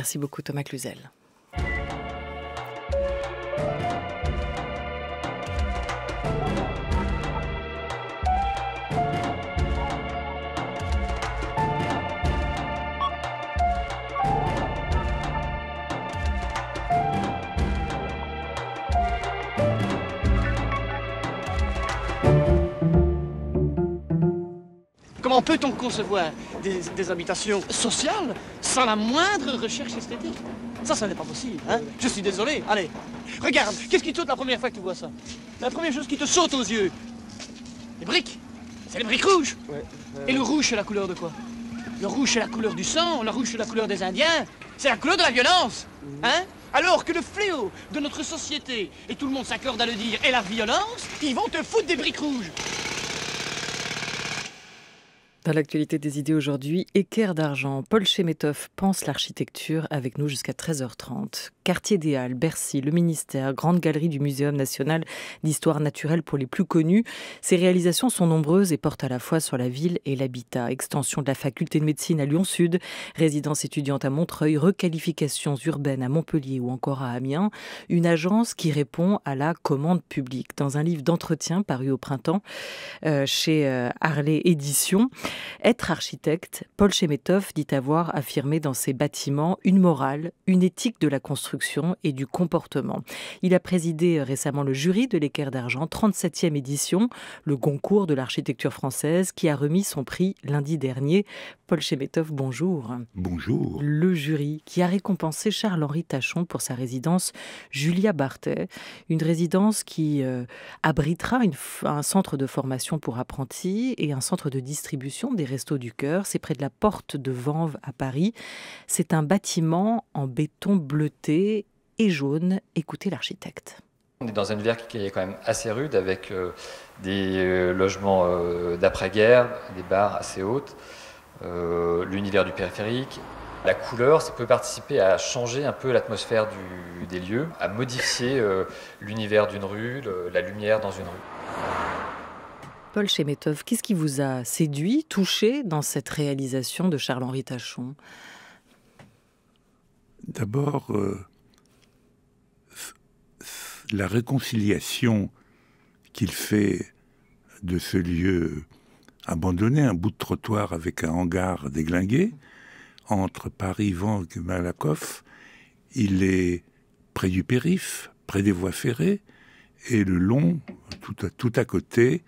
Merci beaucoup Thomas Cluzel. Comment peut-on concevoir des, des habitations sociales sans la moindre recherche esthétique. Ça, ça n'est pas possible, hein. Je suis désolé. Allez, regarde, qu'est-ce qui te saute la première fois que tu vois ça La première chose qui te saute aux yeux Les briques C'est les briques rouges Et le rouge, c'est la couleur de quoi Le rouge, c'est la couleur du sang, le rouge, c'est la couleur des Indiens, c'est la couleur de la violence, mhm. hein alors que le fléau de notre société, et tout le monde s'accorde à le dire, est la violence, ils vont te foutre des briques rouges. Dans l'actualité des idées aujourd'hui, équerre d'argent, Paul Chemetov pense l'architecture avec nous jusqu'à 13h30. Quartier des Halles, Bercy, le ministère, Grande Galerie du Muséum national d'histoire naturelle pour les plus connus. Ces réalisations sont nombreuses et portent à la fois sur la ville et l'habitat. Extension de la faculté de médecine à Lyon-Sud, résidence étudiante à Montreuil, requalifications urbaines à Montpellier ou encore à Amiens. Une agence qui répond à la commande publique. Dans un livre d'entretien paru au printemps euh, chez euh, Harley Éditions, être architecte, Paul Chemetov dit avoir affirmé dans ses bâtiments une morale, une éthique de la construction et du comportement. Il a présidé récemment le jury de l'équerre d'argent, 37e édition, le Goncourt de l'architecture française, qui a remis son prix lundi dernier. Paul Chemetov, bonjour. Bonjour. Le jury qui a récompensé Charles-Henri Tachon pour sa résidence Julia Bartet, une résidence qui euh, abritera un centre de formation pour apprentis et un centre de distribution des Restos du Cœur. C'est près de la porte de Vanves à Paris. C'est un bâtiment en béton bleuté et jaune. Écoutez l'architecte. On est dans un univers qui est quand même assez rude avec euh, des euh, logements euh, d'après-guerre, des bars assez hautes, l'univers du périphérique. La couleur, ça peut participer à changer un peu l'atmosphère des lieux, à modifier l'univers d'une rue, la lumière dans une rue. Paul Chemetov, qu'est-ce qui vous a séduit, touché dans cette réalisation de Charles-Henri Tachon D'abord, euh, la réconciliation qu'il fait de ce lieu abandonné, un bout de trottoir avec un hangar déglingué, entre paris Vang et Malakoff, il est près du périph', près des voies ferrées, et le long, à, tout à côté,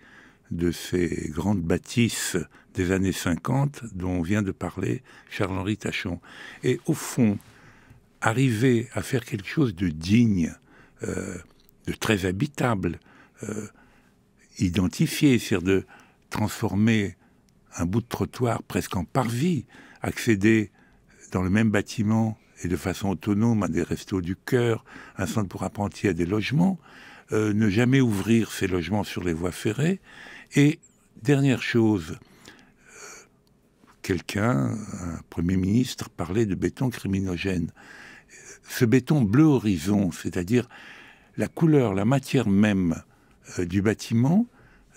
de ces grandes bâtisses des années 50 dont vient de parler Charles-Henri Tachon. Et au fond, arriver à faire quelque chose de digne, euh, de très habitable, euh, identifié, c'est-à-dire de transformer un bout de trottoir presque en parvis, accéder dans le même bâtiment et de façon autonome à des restos du cœur, un centre pour apprentis à des logements, euh, ne jamais ouvrir ces logements sur les voies ferrées, et dernière chose, euh, quelqu'un, un Premier ministre, parlait de béton criminogène. Ce béton bleu horizon, c'est-à-dire la couleur, la matière même euh, du bâtiment,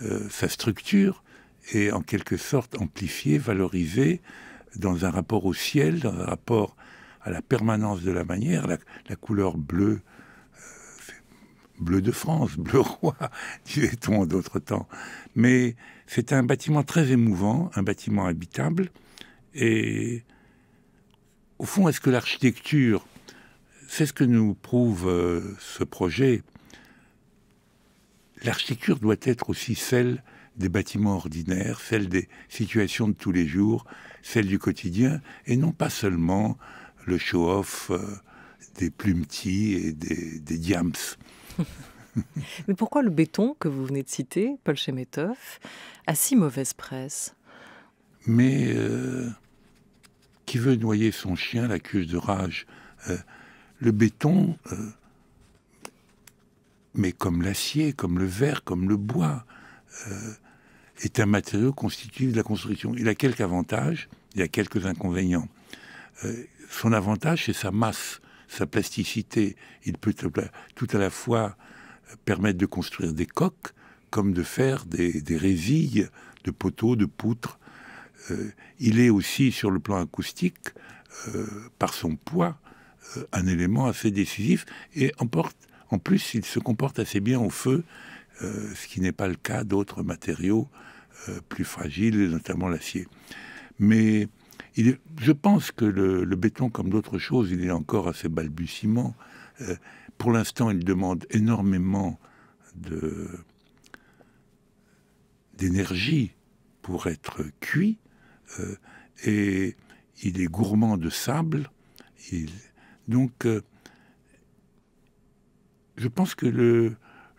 euh, sa structure, est en quelque sorte amplifiée, valorisée dans un rapport au ciel, dans un rapport à la permanence de la manière, la couleur bleue bleu de France, bleu roi, disait-on d'autre d'autres temps. Mais c'est un bâtiment très émouvant, un bâtiment habitable. Et au fond, est-ce que l'architecture, c'est ce que nous prouve euh, ce projet, l'architecture doit être aussi celle des bâtiments ordinaires, celle des situations de tous les jours, celle du quotidien, et non pas seulement le show-off euh, des plumetis et des, des diams. Mais pourquoi le béton que vous venez de citer, Paul Chemetov, a si mauvaise presse Mais euh, qui veut noyer son chien l'accuse de rage. Euh, le béton, euh, mais comme l'acier, comme le verre, comme le bois, est un matériau constitutif de la construction. Il a quelques avantages, il a quelques inconvénients. son avantage, c'est sa masse sa plasticité. Il peut tout à la fois euh, permettre de construire des coques, comme de faire des, résilles de poteaux, de poutres. Euh, il est aussi, sur le plan acoustique, euh, par son poids, un élément assez décisif. Et en plus, il se comporte assez bien au feu, ce qui n'est pas le cas d'autres matériaux plus fragiles, notamment l'acier. Mais je pense que le, béton, comme d'autres choses, il est encore à ses balbutiements. Euh, pour l'instant, il demande énormément d'énergie pour être cuit, euh, et il est gourmand de sable. donc, euh, je pense que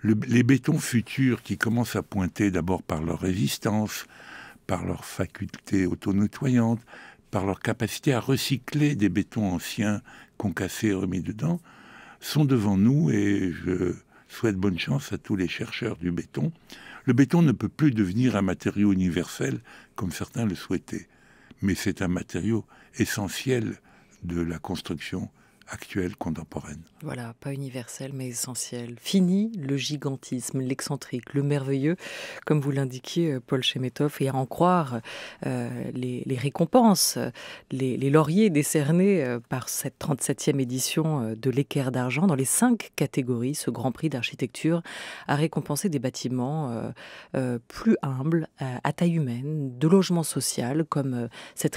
les bétons futurs qui commencent à pointer d'abord par leur résistance, par leur faculté auto-nettoyante par leur capacité à recycler des bétons anciens concassés et remis dedans, sont devant nous et je souhaite bonne chance à tous les chercheurs du béton. Le béton ne peut plus devenir un matériau universel comme certains le souhaitaient, mais c'est un matériau essentiel de la construction actuelle, contemporaine. Voilà, pas universel mais essentiel. Fini le gigantisme, l'excentrique, le merveilleux, comme vous l'indiquiez, euh, Paul Chemetov, et à en croire euh, les, récompenses, les, lauriers décernés euh, par cette 37e édition de l'équerre d'argent dans les cinq catégories. Ce Grand Prix d'architecture a récompensé des bâtiments plus humbles, à taille humaine, de logements social, comme cette,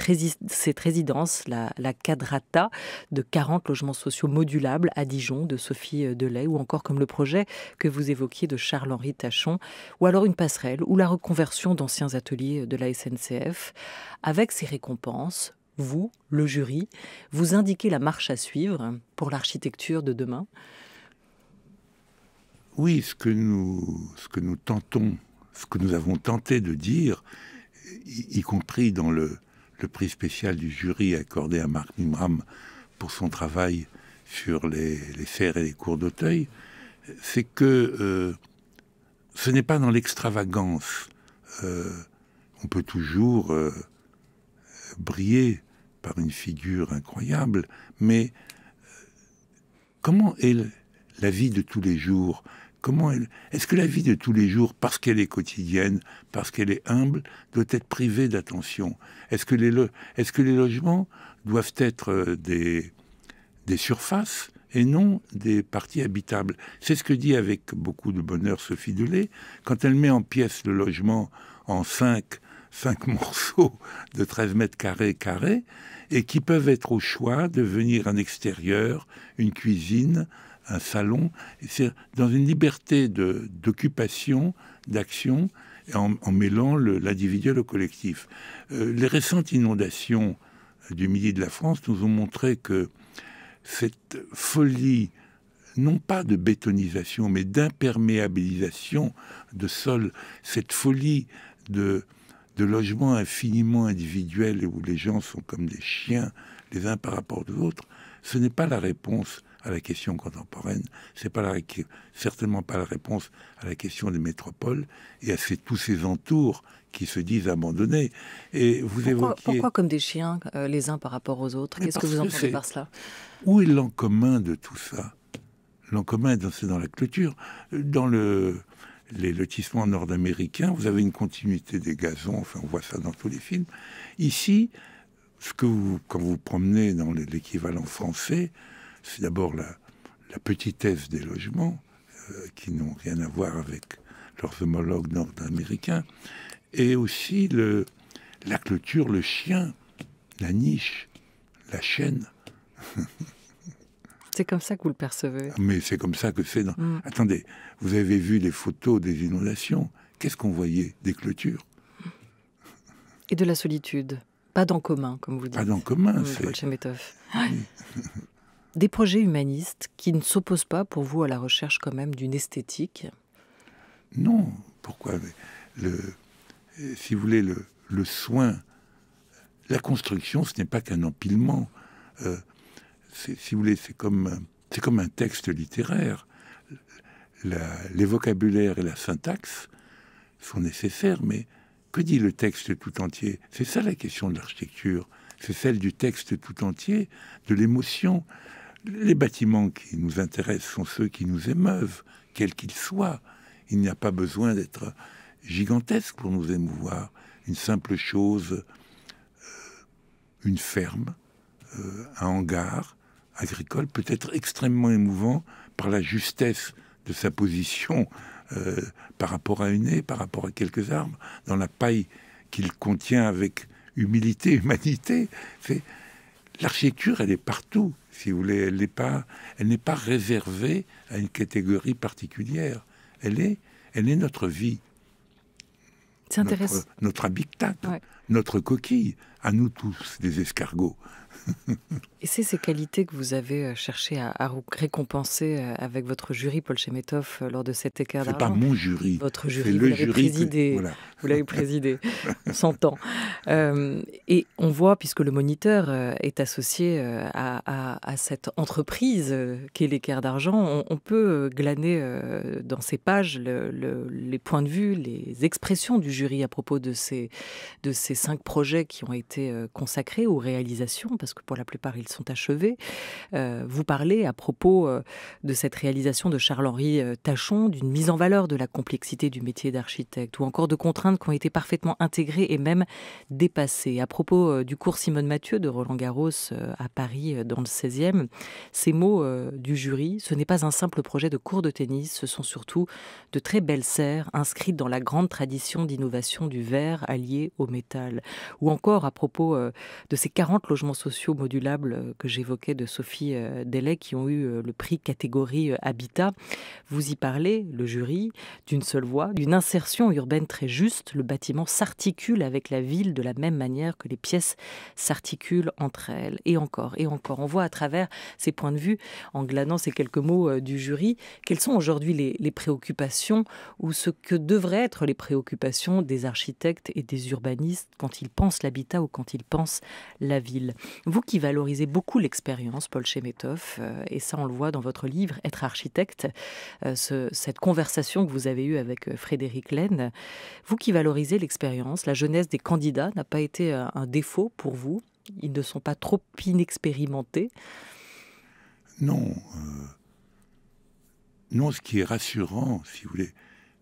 résidence, la, la Cadrata, de 40 logements sociaux modulables à Dijon de Sophie euh, Delay ou encore comme le projet que vous évoquiez de Charles-Henri Tachon ou alors une passerelle ou la reconversion d'anciens ateliers euh, de la SNCF. Avec ses récompenses, vous, le jury, vous indiquez la marche à suivre pour l'architecture de demain Oui, ce que nous, ce que nous tentons, ce que nous avons tenté de dire, y, compris dans le, le, prix spécial du jury accordé à Marc Nimram pour son travail sur les, fers et les cours d'Auteuil, c'est que euh, ce n'est pas dans l'extravagance. Euh, on peut toujours euh, briller par une figure incroyable, mais comment est la vie de tous les jours Comment est-ce que la vie de tous les jours, parce qu'elle est quotidienne, parce qu'elle est humble, doit être privée d'attention Est-ce que, les logements doivent être euh, des, surfaces et non des parties habitables C'est ce que dit avec beaucoup de bonheur Sophie Delay quand elle met en pièces le logement en cinq, morceaux de 13 mètres carrés carrés et qui peuvent être au choix devenir un extérieur, une cuisine, un salon. C'est dans une liberté d'occupation, d'action, en, en, mêlant l'individuel au collectif. Euh, les récentes inondations euh, du midi de la France nous ont montré que cette folie, non pas de bétonisation, mais d'imperméabilisation de sol, cette folie de, de logements infiniment individuels et où les gens sont comme des chiens les uns par rapport aux autres, ce n'est pas la réponse à la question contemporaine, c'est pas la, certainement pas la réponse à la question des métropoles et à tous ces entours qui se disent abandonnés. Et vous pourquoi, pourquoi comme des chiens euh, les uns par rapport aux autres Qu'est-ce que vous entendez par cela Où est l'en commun de tout ça L'en commun, c'est dans la clôture, dans le les lotissements nord-américains, vous avez une continuité des gazons, enfin on voit ça dans tous les films. Ici, ce que vous, quand vous promenez dans l'équivalent français, c'est d'abord la, la, petitesse des logements, euh, qui n'ont rien à voir avec leurs homologues nord-américains, et aussi le, la clôture, le chien, la niche, la chaîne. c'est comme ça que vous le percevez. Ah, mais c'est comme ça que c'est. Mm. Attendez, vous avez vu les photos des inondations. Qu'est-ce qu'on voyait Des clôtures. Et de la solitude. Pas d'en commun, comme vous dites. Pas d'en commun, c'est. des projets humanistes qui ne s'opposent pas pour vous à la recherche quand même d'une esthétique Non, pourquoi le, euh, Si vous voulez, le, soin, la construction, ce n'est pas qu'un empilement. Euh, si vous voulez, c'est comme, comme un texte littéraire. les vocabulaires et la syntaxe sont nécessaires, mais que dit le texte tout entier C'est ça la question de l'architecture. C'est celle du texte tout entier, de l'émotion. Les bâtiments qui nous intéressent sont ceux qui nous émeuvent, quels qu'ils soient. Il n'y a pas besoin d'être gigantesque pour nous émouvoir. Une simple chose, euh, une ferme, euh, un hangar agricole peut être extrêmement émouvant par la justesse de sa position euh, par rapport à une haie, par rapport à quelques arbres, dans la paille qu'il contient avec humilité, humanité. C'est l'architecture, elle est partout, si vous voulez. Elle n'est pas, elle n'est pas réservée à une catégorie particulière. Elle est, elle est notre vie. Notre, notre habitat, notre coquille, à nous tous, des escargots. Et c'est ces qualités que vous avez euh, cherché à, récompenser euh, avec votre jury, Paul Chemetov, euh, lors de cet écart d'argent. C'est pas mon jury. Votre jury, vous l'avez présidé. Vous l'avez présidé. on s'entend. et on voit, puisque le moniteur est associé à, cette entreprise qu'est l'écart d'argent, on, peut glaner dans ces pages les points de vue, les expressions du jury à propos de ces, de ces cinq projets qui ont été consacrés aux réalisations, parce que pour la plupart ils sont achevés. Euh, vous parlez à propos euh, de cette réalisation de Charles-Henri euh, Tachon, d'une mise en valeur de la complexité du métier d'architecte, ou encore de contraintes qui ont été parfaitement intégrées et même dépassées. À propos du cours Simone Mathieu de Roland Garros à Paris dans le 16e, ces mots du jury, ce n'est pas un simple projet de cours de tennis, ce sont surtout de très belles serres inscrites dans la grande tradition d'innovation du verre allié au métal. Ou encore à propos de ces 40 logements sociaux modulables euh, que j'évoquais de Sophie euh, Delay qui ont eu euh, le prix catégorie Habitat. Vous y parlez, le jury, d'une seule voix, d'une insertion urbaine très juste. Le bâtiment s'articule avec la ville de la même manière que les pièces s'articulent entre elles. Et encore, et encore. On voit à travers ces points de vue, en glanant ces quelques mots du jury, quelles sont aujourd'hui les, les préoccupations ou ce que devraient être les préoccupations des architectes et des urbanistes quand ils pensent l'habitat ou quand ils pensent la ville. Vous qui valorisez beaucoup l'expérience, Paul Chemetov, euh, et ça on le voit dans votre livre, Être architecte, euh, cette conversation que vous avez eue avec euh, Frédéric Laine, vous qui valorisez l'expérience, la jeunesse des candidats n'a pas été un, défaut pour vous Ils ne sont pas trop inexpérimentés Non. non, ce qui est rassurant, si vous voulez.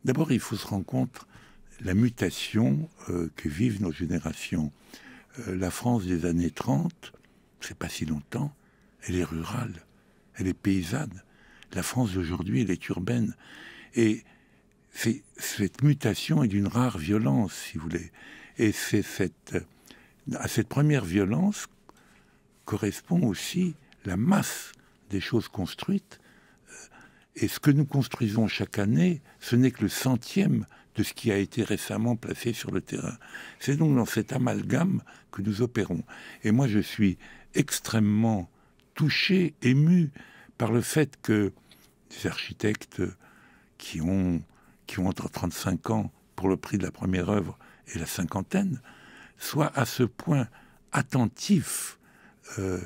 D'abord, il faut se rendre compte la mutation que vivent nos générations la France des années 30 c'est pas si longtemps, elle est rurale, elle est paysanne. La France d'aujourd'hui, elle est urbaine. Et cette mutation est d'une rare violence, si vous voulez. Et cette, à cette première violence correspond aussi la masse des choses construites. Et ce que nous construisons chaque année, ce n'est que le centième de ce qui a été récemment placé sur le terrain. C'est donc dans cet amalgame que nous opérons. Et moi, je suis extrêmement touché, ému par le fait que des architectes qui ont, qui ont entre 35 ans pour le prix de la première œuvre et la cinquantaine soient à ce point attentifs, euh,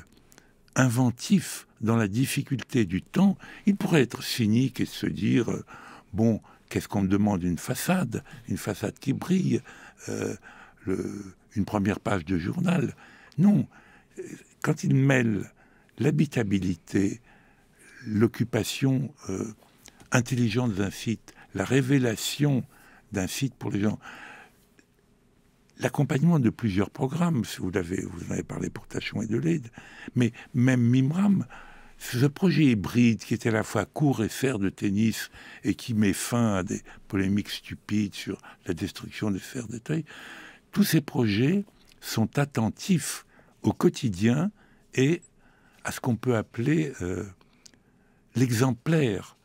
inventifs dans la difficulté du temps. Ils pourraient être cyniques et se dire, euh, bon, Qu'est-ce qu'on demande Une façade, une façade qui brille, euh, une première page de journal. Non, quand il mêle l'habitabilité, l'occupation euh, intelligente d'un site, la révélation d'un site pour les gens, l'accompagnement de plusieurs programmes, vous, vous en avez parlé pour Tachon et de l'aide, mais même Mimram, ce projet hybride qui est à la fois court et fer de tennis et qui met fin à des polémiques stupides sur la destruction des fers de taille, tous ces projets sont attentifs au quotidien et à ce qu'on peut appeler euh, l'exemplaire,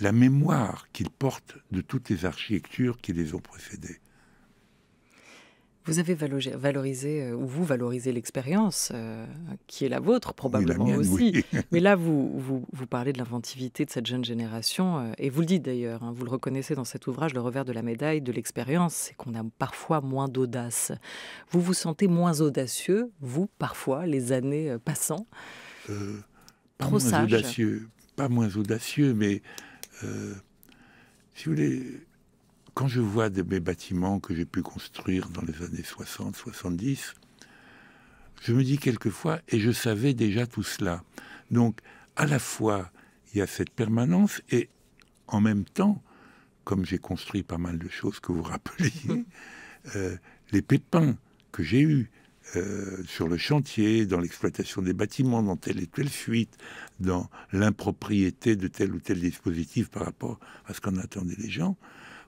la mémoire qu'ils portent de toutes les architectures qui les ont précédées. Vous avez valorisé, euh, ou vous valorisez l'expérience euh, qui est la vôtre probablement aussi. Mais là, vous, vous, parlez de l'inventivité de cette jeune génération, euh, et vous le dites d'ailleurs, hein, vous le reconnaissez dans cet ouvrage, le revers de la médaille de l'expérience, c'est qu'on a parfois moins d'audace. Vous vous sentez moins audacieux, vous, parfois, les années passant Trop Audacieux, pas moins audacieux, mais si vous voulez quand je vois de mes bâtiments que j'ai pu construire dans les années 60, 70, je me dis quelquefois, et je savais déjà tout cela. Donc, à la fois, il y a cette permanence, et en même temps, comme j'ai construit pas mal de choses que vous rappelez, hum. euh, les pépins que j'ai eus euh, sur le chantier, dans l'exploitation des bâtiments, dans telle et telle fuite, dans l'impropriété de tel ou tel dispositif par rapport à ce qu'en attendaient les gens,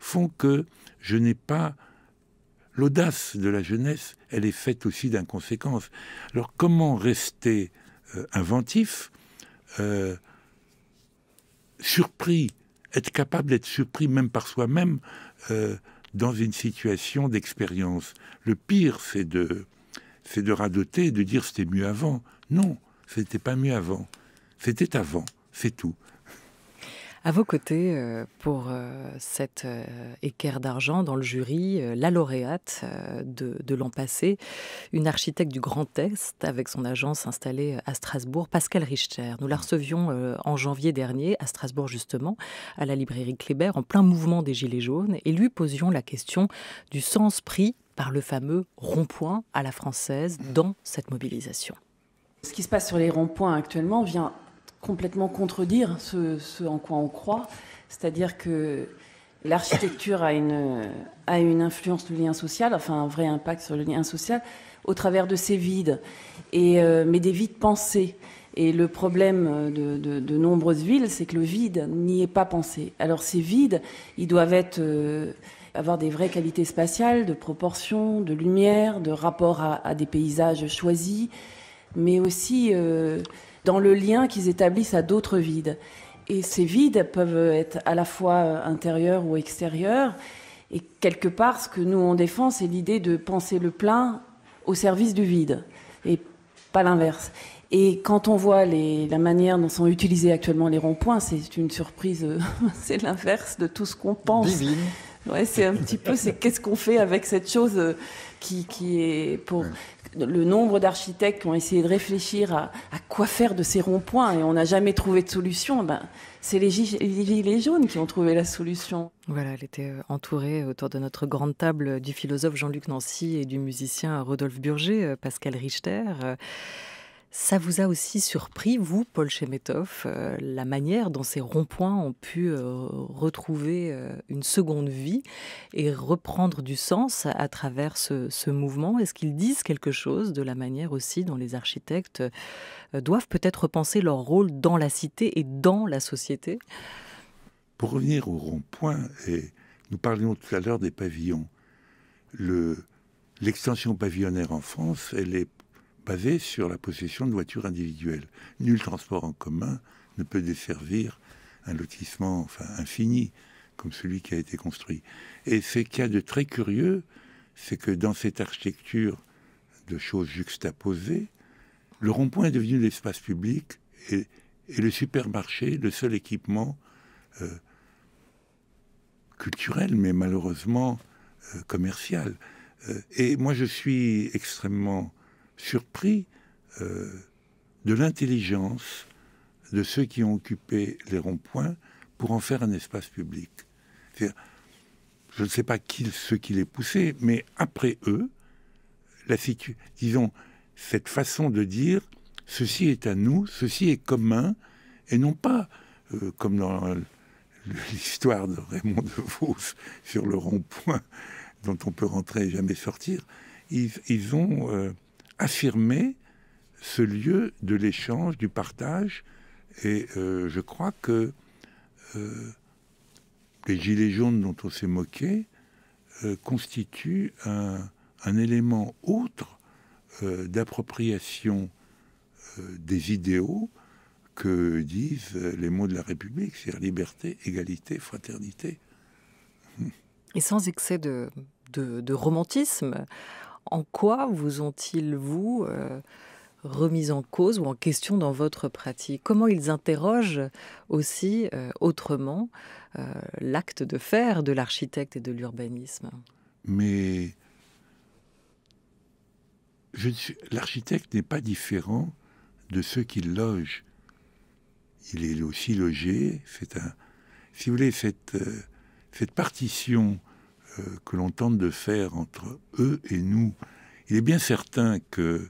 font que je n'ai pas l'audace de la jeunesse, elle est faite aussi d'inconséquences. Alors comment rester euh, inventif, euh, surpris, être capable d'être surpris même par soi-même euh, dans une situation d'expérience Le pire, c'est de, c'est de radoter, de dire c'était mieux avant. Non, c'était pas mieux avant. C'était avant, c'est tout. À vos côtés, euh, pour euh, cette euh, équerre d'argent dans le jury, la lauréate de, l'an passé, une architecte du Grand Est avec son agence installée à Strasbourg, Pascal Richter. Nous la recevions en janvier dernier à Strasbourg justement, à la librairie Kléber, en plein mouvement des Gilets jaunes, et lui posions la question du sens pris par le fameux rond-point à la française dans cette mobilisation. Ce qui se passe sur les ronds-points actuellement vient complètement contredire ce, en quoi on croit, c'est-à-dire que l'architecture a une, une influence sur le lien social, enfin un vrai impact sur le lien social, au travers de ces vides, et, euh, mais des vides pensés. Et le problème de, nombreuses villes, c'est que le vide n'y est pas pensé. Alors ces vides, ils doivent être, euh, avoir des vraies qualités spatiales, de proportion, de lumière, de rapport à, des paysages choisis, mais aussi... Euh, dans le lien qu'ils établissent à d'autres vides. Et ces vides peuvent être à la fois euh, intérieurs ou extérieurs. Et quelque part, ce que nous on défend, c'est l'idée de penser le plein au service du vide et pas l'inverse. Et quand on voit la manière dont sont utilisés actuellement les ronds-points, c'est une surprise, euh, c'est l'inverse de tout ce qu'on pense. Ouais, c'est un petit peu, c'est qu'est-ce qu'on fait avec cette chose euh, qui, qui est pour le nombre d'architectes qui ont essayé de réfléchir à, quoi faire de ces ronds-points et on n'a jamais trouvé de solution, ben, c'est les gilets jaunes qui ont trouvé la solution. Voilà, elle était euh, entourée euh, autour de notre grande table euh, du philosophe Jean-Luc Nancy et du musicien Rodolphe Burger, Pascal Richter. Ça vous a aussi surpris, vous, Paul Chemetov, euh, la manière dont ces ronds-points ont pu euh, retrouver euh, une seconde vie et reprendre du sens à travers ce, mouvement Est-ce qu'ils disent quelque chose de la manière aussi dont les architectes doivent peut-être penser leur rôle dans la cité et dans la société Pour revenir aux ronds-points, et nous parlions tout à l'heure des pavillons, l'extension pavillonnaire en France, elle est basé sur la possession de voitures individuelles. Nul transport en commun ne peut desservir un lotissement enfin, infini comme celui qui a été construit. Et ce qu'il y a de très curieux, c'est que dans cette architecture de choses juxtaposées, le rond-point est devenu l'espace public et, le supermarché, le seul équipement euh, culturel, mais malheureusement euh, commercial. Euh, et moi, je suis extrêmement surpris euh, de l'intelligence de ceux qui ont occupé les ronds-points pour en faire un espace public. Je ne sais pas qui, ce qui les poussait, mais après eux, la disons, cette façon de dire ceci est à nous, ceci est commun, et non pas euh, comme dans l'histoire de Raymond de Vos sur le rond-point dont on peut rentrer et jamais sortir, ils, ont euh, affirmer ce lieu de l'échange, du partage. Et euh, je crois que euh, les gilets jaunes dont on s'est moqué euh, constituent un, élément autre d'appropriation des idéaux que disent les mots de la République, c'est-à-dire liberté, égalité, fraternité. Et sans excès de romantisme, en quoi vous ont-ils, vous, euh, remis en cause ou en question dans votre pratique Comment ils interrogent aussi euh, autrement euh, l'acte de faire de l'architecte et de l'urbanisme Mais l'architecte n'est pas différent de ceux qui logent. Il est aussi logé, fait un, si vous voulez, cette, cette partition euh, que l'on tente de faire entre eux et nous. Il est bien certain que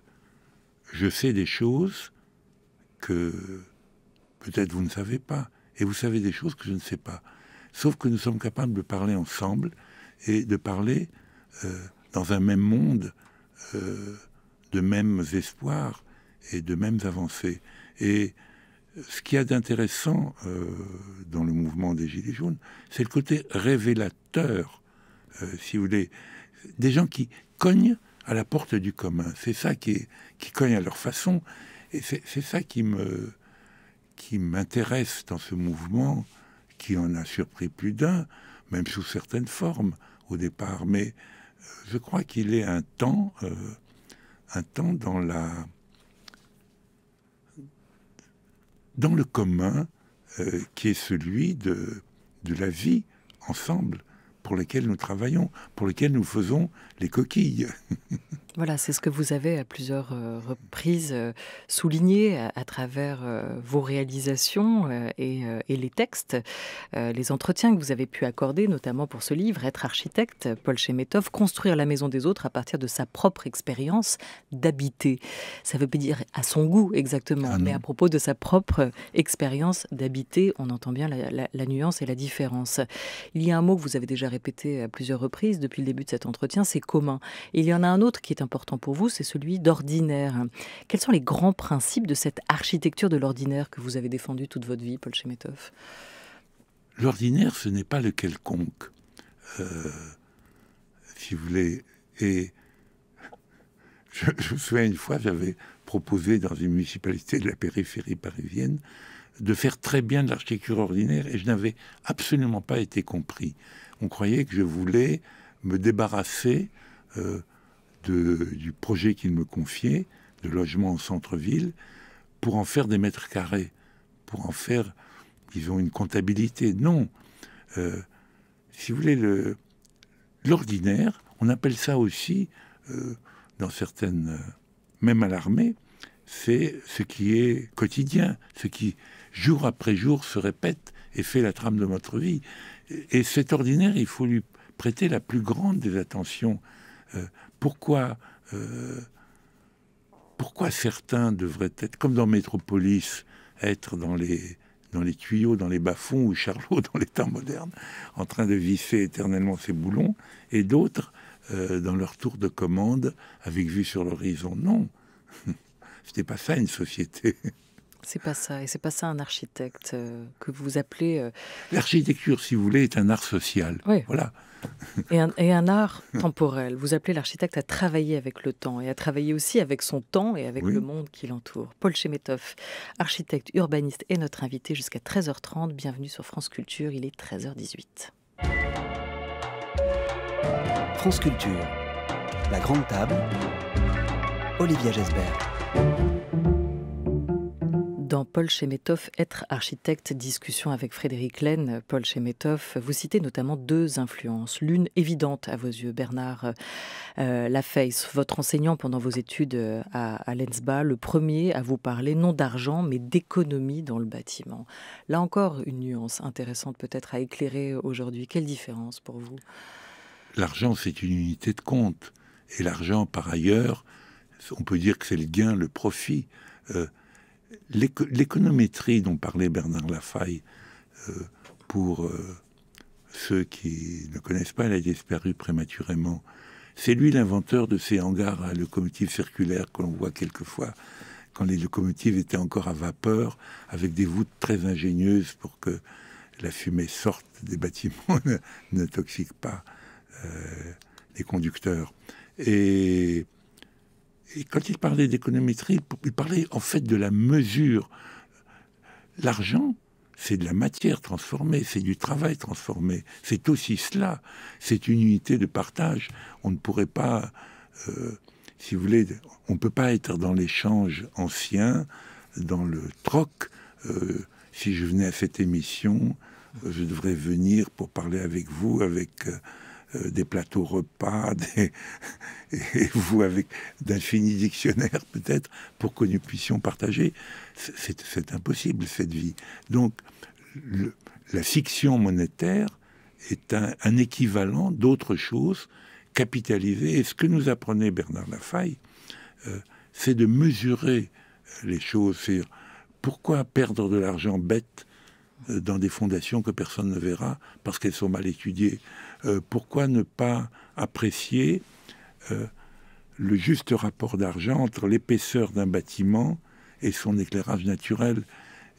je sais des choses que peut-être vous ne savez pas, et vous savez des choses que je ne sais pas. Sauf que nous sommes capables de parler ensemble et de parler euh, dans un même monde, euh, de mêmes espoirs et de mêmes avancées. Et ce qu'il y a d'intéressant dans le mouvement des Gilets jaunes, c'est le côté révélateur euh, si vous voulez, des gens qui cognent à la porte du commun. C'est ça qui, qui cogne à leur façon. Et c'est ça qui qui m'intéresse dans ce mouvement, qui en a surpris plus d'un, même sous certaines formes au départ. Mais euh, je crois qu'il est un temps, euh, un temps dans la dans le commun qui est celui de, de la vie ensemble pour lesquels nous travaillons, pour lesquels nous faisons les coquilles. Voilà, c'est ce que vous avez à plusieurs euh, reprises euh, souligné à, travers euh, vos réalisations et, les textes, les entretiens que vous avez pu accorder, notamment pour ce livre, Être architecte, Paul Chemetov, construire la maison des autres à partir de sa propre expérience d'habiter. Ça veut pas dire à son goût exactement, ah mais à propos de sa propre expérience d'habiter, on entend bien la, nuance et la différence. Il y a un mot que vous avez déjà répété à plusieurs reprises depuis le début de cet entretien, c'est commun. Il y en a un autre qui est important pour vous, c'est celui d'ordinaire. Quels sont les grands principes de cette architecture de l'ordinaire que vous avez défendu toute votre vie, Paul Chemetov L'ordinaire, ce n'est pas le quelconque. Euh, si vous voulez. Et je, je me souviens une fois, j'avais proposé dans une municipalité de la périphérie parisienne de faire très bien de l'architecture ordinaire et je n'avais absolument pas été compris. On croyait que je voulais me débarrasser euh, du projet qu'il me confiait, de logement en centre-ville, pour en faire des mètres carrés, pour en faire, disons, ont une comptabilité. Non, euh, si vous voulez, l'ordinaire, on appelle ça aussi, euh, dans certaines, euh, même à l'armée, c'est ce qui est quotidien, ce qui, jour après jour, se répète et fait la trame de notre vie. Et, cet ordinaire, il faut lui prêter la plus grande des attentions, euh, pourquoi, euh, pourquoi certains devraient être, comme dans Métropolis, être dans les, tuyaux, dans les bas-fonds, ou Charlot dans les temps modernes, en train de visser éternellement ses boulons, et d'autres euh, dans leur tour de commande avec vue sur l'horizon. Non, c'était pas ça une société. C'est pas ça, et c'est pas ça un architecte euh, que vous appelez. Euh, L'architecture, si vous voulez, est un art social. Oui. Voilà. Et un, art temporel. Vous appelez l'architecte à travailler avec le temps et à travailler aussi avec son temps et avec le monde qui l'entoure. Paul Chemetov, architecte urbaniste, est notre invité jusqu'à 13h30. Bienvenue sur France Culture, il est 13h18. France Culture, la grande table, Olivia Jesbert dans Paul Chemetov, Être architecte, discussion avec Frédéric Laine, Paul Chemetov, vous citez notamment deux influences. L'une évidente à vos yeux, Bernard euh, votre enseignant pendant vos études euh, à, Lensba, le premier à vous parler non d'argent mais d'économie dans le bâtiment. Là encore, une nuance intéressante peut-être à éclairer aujourd'hui. Quelle différence pour vous L'argent, c'est une unité de compte. Et l'argent, par ailleurs, on peut dire que c'est le gain, le profit. Euh, l'économétrie dont parlait Bernard Lafaille, euh, pour euh, ceux qui ne connaissent pas, elle a disparu prématurément. C'est lui l'inventeur de ces hangars à locomotives circulaires que l'on voit quelquefois quand les locomotives étaient encore à vapeur, avec des voûtes très ingénieuses pour que la fumée sorte des bâtiments, ne, toxique pas euh, les conducteurs. Et quand il parlait d'économétrie, il parlait en fait de la mesure. L'argent, c'est de la matière transformée, c'est du travail transformé. C'est aussi cela. C'est une unité de partage. On ne pourrait pas, euh, si vous voulez, on ne peut pas être dans l'échange ancien, dans le troc. Euh, si je venais à cette émission, je devrais venir pour parler avec vous, avec euh, euh, des plateaux repas, et vous avec d'infinis dictionnaires peut-être, pour que nous puissions partager. C'est impossible cette vie. Donc la fiction monétaire est un, équivalent d'autres choses capitalisées. Et ce que nous apprenait Bernard Lafaille, euh, c'est de mesurer les choses. pourquoi perdre de l'argent bête euh, dans des fondations que personne ne verra parce qu'elles sont mal étudiées euh, pourquoi ne pas apprécier euh, le juste rapport d'argent entre l'épaisseur d'un bâtiment et son éclairage naturel,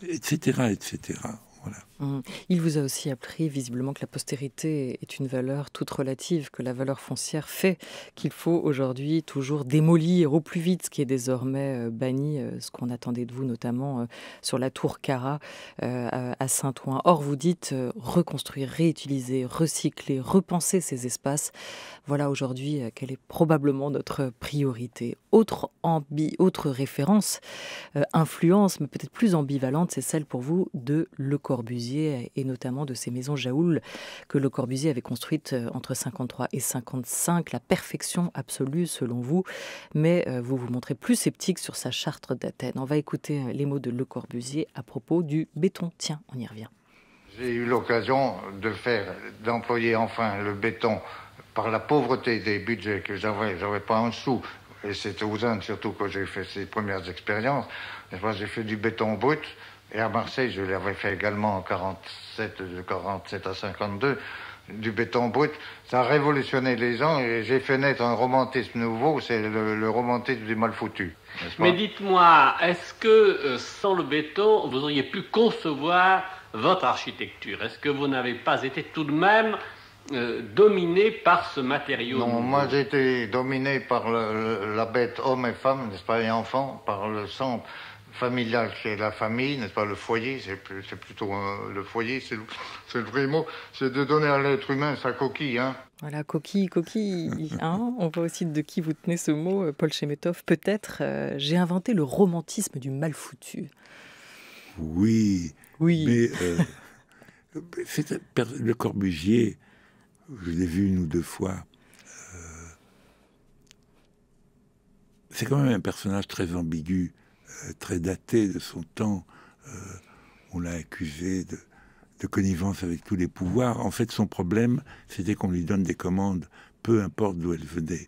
etc., etc. Voilà. Mmh. Il vous a aussi appris visiblement que la postérité est une valeur toute relative, que la valeur foncière fait qu'il faut aujourd'hui toujours démolir au plus vite ce qui est désormais euh, banni, euh, ce qu'on attendait de vous notamment euh, sur la tour Cara à Saint-Ouen. Or, vous dites reconstruire, réutiliser, recycler, repenser ces espaces. Voilà aujourd'hui quelle est probablement notre priorité. Autre, ambi autre référence, influence, mais peut-être plus ambivalente, c'est celle pour vous de Le Corbusier et notamment de ces maisons Jaoul que Le Corbusier avait construites euh, entre 53 et 55, la perfection absolue selon vous, mais euh, vous vous montrez plus sceptique sur sa charte d'Athènes. On va écouter euh, les mots de Le Corbusier à propos du béton. Tiens, on y revient. J'ai eu l'occasion de faire, d'employer enfin le béton par la pauvreté des budgets que j'avais, j'avais pas un sou. Et c'était aux Indes surtout que j'ai fait ces premières expériences. J'ai fait du béton brut, et à Marseille, je l'avais fait également en 47, de 47 à 52, du béton brut. Ça a révolutionné les gens et j'ai fait naître un romantisme nouveau, c'est le, romantisme du mal foutu. Mais dites-moi, est-ce que euh, sans le béton, vous auriez pu concevoir votre architecture Est-ce que vous n'avez pas été tout de même euh, dominé par ce matériau Non, moi j'ai été dominé par la bête homme et femme, n'est-ce pas, et enfant, par le sang familial, c'est la famille, n'est-ce pas, le foyer, c'est plutôt euh, le foyer, c'est le, vrai mot, c'est de donner à l'être humain sa coquille. Hein. Voilà, coquille, coquille. Hein. On voit aussi de qui vous tenez ce mot, euh, Paul Chemetov. Peut-être, euh, j'ai inventé le romantisme du mal foutu. Oui, oui. mais le Corbusier, je l'ai vu une ou deux fois, c'est quand même un personnage très ambigu euh, très daté de son temps. Euh, on l'a accusé de, connivence avec tous les pouvoirs. En fait, son problème, c'était qu'on lui donne des commandes, peu importe d'où elles venaient.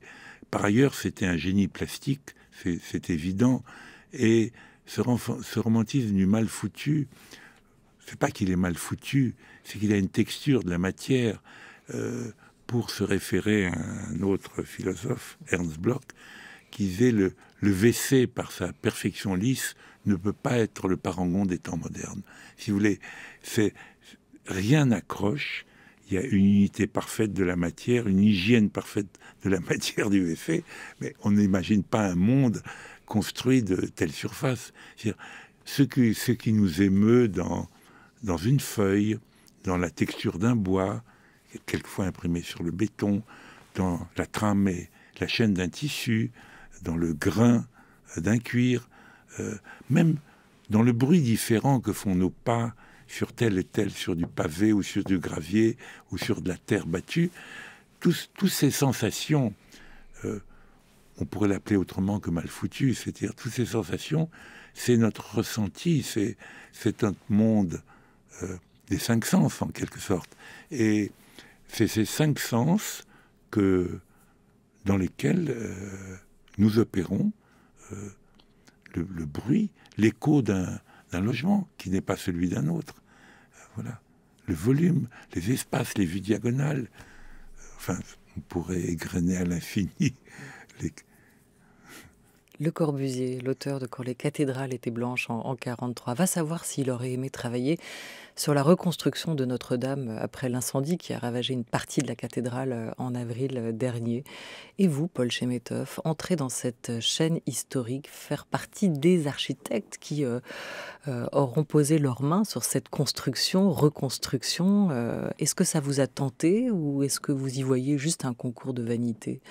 Par ailleurs, c'était un génie plastique, c'est évident, et ce, romantisme du mal foutu, c'est pas qu'il est mal foutu, c'est qu'il a une texture de la matière. Euh, pour se référer à un autre philosophe, Ernst Bloch, qui disait le, le WC, par sa perfection lisse, ne peut pas être le parangon des temps modernes. Si vous voulez, rien n'accroche. Il y a une unité parfaite de la matière, une hygiène parfaite de la matière du WC, mais on n'imagine pas un monde construit de telle surface. Ce qui, nous émeut dans, dans une feuille, dans la texture d'un bois, quelquefois imprimé sur le béton, dans la trame et la chaîne d'un tissu, dans le grain d'un cuir, euh, même dans le bruit différent que font nos pas sur tel et tel, sur du pavé ou sur du gravier ou sur de la terre battue, toutes ces sensations, euh, on pourrait l'appeler autrement que mal foutu, c'est-à-dire toutes ces sensations, c'est notre ressenti, c'est, notre monde euh, des cinq sens en quelque sorte. Et c'est ces cinq sens que, dans lesquels nous opérons euh, le, bruit, l'écho d'un logement qui n'est pas celui d'un autre. Euh, voilà. Le volume, les espaces, les vues diagonales. Enfin, on pourrait égrener à l'infini les, le Corbusier, l'auteur de Quand les cathédrales étaient blanches en 1943, va savoir s'il aurait aimé travailler sur la reconstruction de Notre-Dame après l'incendie qui a ravagé une partie de la cathédrale euh, en avril euh, dernier. Et vous, Paul Chemetov, entrez dans cette chaîne historique, faire partie des architectes qui euh, auront posé leurs mains sur cette construction, reconstruction, est-ce que ça vous a tenté ou est-ce que vous y voyez juste un concours de vanité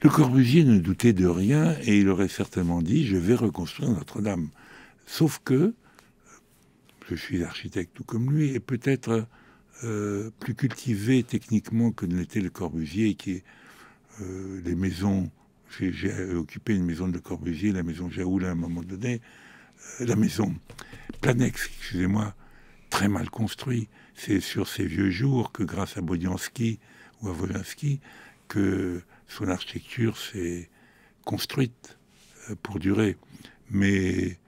le Corbusier ne doutait de rien et il aurait certainement dit Je vais reconstruire Notre-Dame. Sauf que je suis architecte tout comme lui et peut-être euh, plus cultivé techniquement que ne l'était Le Corbusier, qui est euh, les maisons. J'ai occupé une maison de Corbusier, la maison Jaoul à un moment donné, euh, la maison Planex, excusez-moi, très mal construite. C'est sur ces vieux jours que, grâce à Bodianski ou à Wolinski, que son architecture s'est construite euh, pour durer. Mais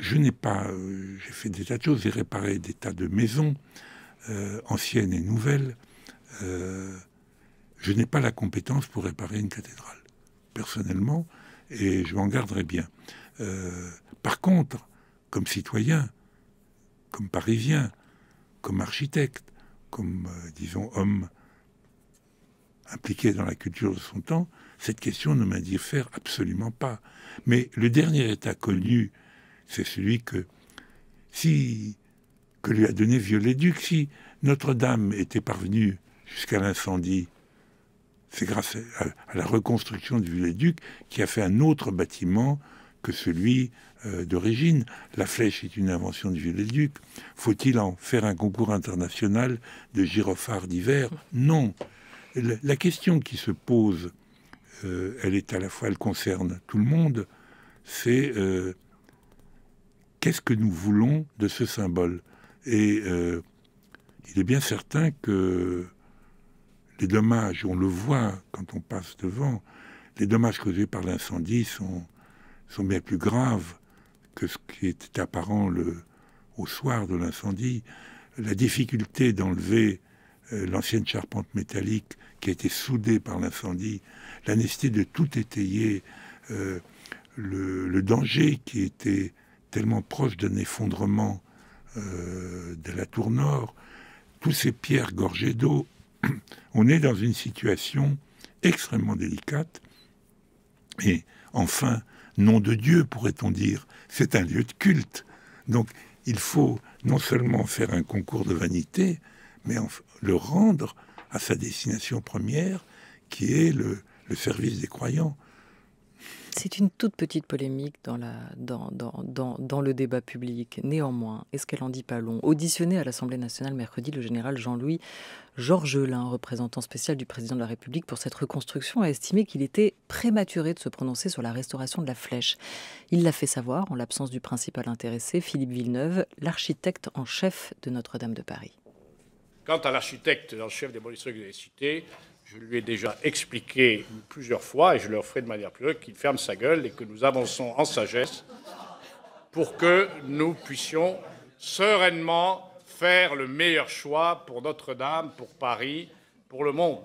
je n'ai pas, euh, j'ai fait des tas de choses, j'ai réparé des tas de maisons, euh, anciennes et nouvelles. je n'ai pas la compétence pour réparer une cathédrale, personnellement, et je m'en garderai bien. par contre, comme citoyen, comme parisien, comme architecte, comme, disons, homme impliqué dans la culture de son temps, cette question ne m'indiffère absolument pas. Mais le dernier état connu, c'est celui que, si, que lui a donné Viollet-Duc. Si Notre-Dame était parvenue jusqu'à l'incendie, c'est grâce à, la reconstruction de Viollet-Duc qui a fait un autre bâtiment que celui euh, d'origine. La flèche est une invention de Viollet-Duc. Faut-il en faire un concours international de gyrophares d'hiver Non la question qui se pose, euh, elle est à la fois, elle concerne tout le monde, c'est euh, qu'est-ce que nous voulons de ce symbole Et euh, il est bien certain que les dommages, on le voit quand on passe devant, les dommages causés par l'incendie sont, sont bien plus graves que ce qui était apparent le, au soir de l'incendie. La difficulté d'enlever euh, l'ancienne charpente métallique qui a été soudée par l'incendie, la nécessité de tout étayer, euh, le, danger qui était tellement proche d'un effondrement euh, de la tour nord, toutes ces pierres gorgées d'eau, on est dans une situation extrêmement délicate. Et enfin, nom de Dieu, pourrait-on dire, c'est un lieu de culte. Donc il faut non seulement faire un concours de vanité, mais le rendre à sa destination première, qui est le, service des croyants. C'est une toute petite polémique dans, la, le débat public. Néanmoins, est-ce qu'elle en dit pas long Auditionné à l'Assemblée nationale mercredi, le général Jean-Louis Georgelin, représentant spécial du président de la République pour cette reconstruction, a estimé qu'il était prématuré de se prononcer sur la restauration de la flèche. Il l'a fait savoir en l'absence du principal intéressé, Philippe Villeneuve, l'architecte en chef de Notre-Dame de Paris. Quant à l'architecte le chef des ministres que vous cité, je lui ai déjà expliqué plusieurs fois, et je le ferai de manière plus qu'il ferme sa gueule et que nous avançons en sagesse pour que nous puissions sereinement faire le meilleur choix pour Notre-Dame, pour Paris, pour le monde.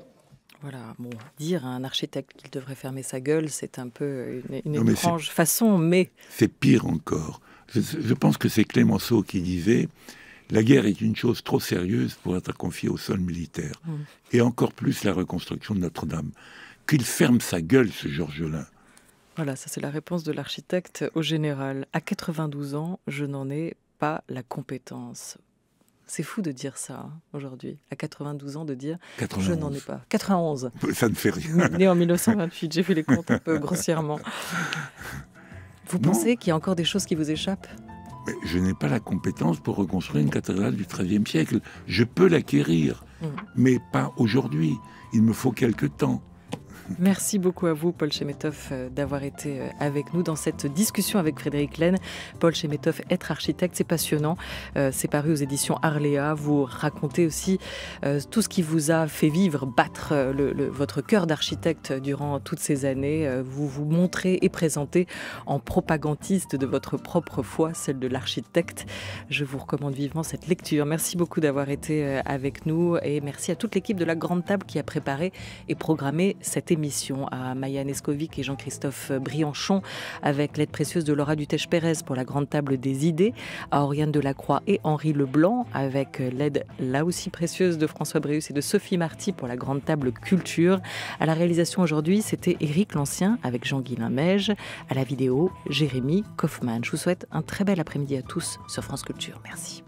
Voilà, bon, dire à un architecte qu'il devrait fermer sa gueule, c'est un peu une, étrange façon, mais... C'est pire encore. je pense que c'est Clémenceau qui disait la guerre est une chose trop sérieuse pour être confiée au sol militaire, mm. et encore plus la reconstruction de Notre-Dame. Qu'il ferme sa gueule, ce Georges Georgelin. Voilà, ça c'est la réponse de l'architecte au général. À 92 ans, je n'en ai pas la compétence. C'est fou de dire ça hein, aujourd'hui, à 92 ans, de dire je n'en ai pas. 91 Ça ne fait rien. Né en 1928, j'ai fait les comptes un peu grossièrement. Vous pensez qu'il y a encore des choses qui vous échappent je n'ai pas la compétence pour reconstruire une cathédrale du XIIIe siècle. Je peux l'acquérir, mm. mais pas aujourd'hui. Il me faut quelque temps. Merci beaucoup à vous, Paul Chemetov, euh, d'avoir été euh, avec nous dans cette discussion avec Frédéric Laine. Paul Chemetov, être architecte, c'est passionnant. Euh, c'est paru aux éditions Arléa. Vous racontez aussi tout ce qui vous a fait vivre, battre le, votre cœur d'architecte durant toutes ces années. Vous vous montrez et présentez en propagandiste de votre propre foi, celle de l'architecte. Je vous recommande vivement cette lecture. Merci beaucoup d'avoir été avec nous et merci à toute l'équipe de la Grande Table qui a préparé et programmé cette émission mission à Maya Neskovic et Jean-Christophe Brianchon, avec l'aide précieuse de Laura Dutèche-Pérez pour la grande table des idées, à Oriane Delacroix et Henri Leblanc, avec l'aide là aussi précieuse de François Bréus et de Sophie Marty pour la grande table culture. À la réalisation aujourd'hui, c'était Éric Lancien avec Jean-Guilain Meige À la vidéo, Jérémy Kaufmann. Je vous souhaite un très bel après-midi à tous sur France Culture. Merci.